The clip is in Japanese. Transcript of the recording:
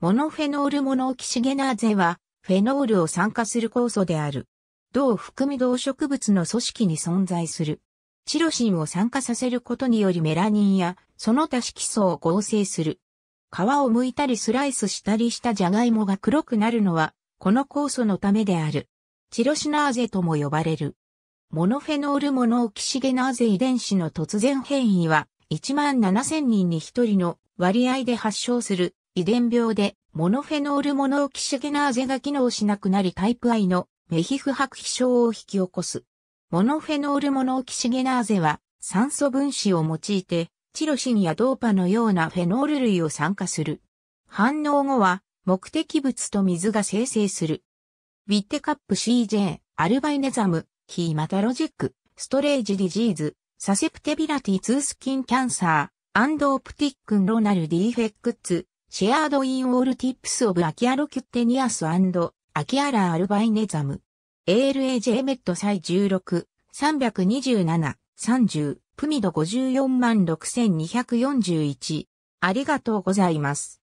モノフェノールモノキシゲナーゼは、フェノールを酸化する酵素である。銅含み動植物の組織に存在する。チロシンを酸化させることによりメラニンや、その他色素を合成する。皮を剥いたりスライスしたりしたジャガイモが黒くなるのは、この酵素のためである。チロシナーゼとも呼ばれる。モノフェノールモノキシゲナーゼ遺伝子の突然変異は、1万7000人に1人の割合で発症する遺伝病でモノフェノールモノオキシゲナーゼが機能しなくなりタイプ I のメヒフ白皮症を引き起こす。モノフェノールモノオキシゲナーゼは酸素分子を用いてチロシンやドーパのようなフェノール類を酸化する。反応後は目的物と水が生成する。ウィッテカップ CJ、アルバイネザム、ヒーマタロジック、ストレージディジーズ、サセプテビラティ2スキンキャンサー、アンドオプティックンロナルディフェクツ、シェアードインオールティップスオブアキアロキュッテニアスアキアラアルバイネザム。ALAJ メットイ16、327、30、プミド546241。ありがとうございます。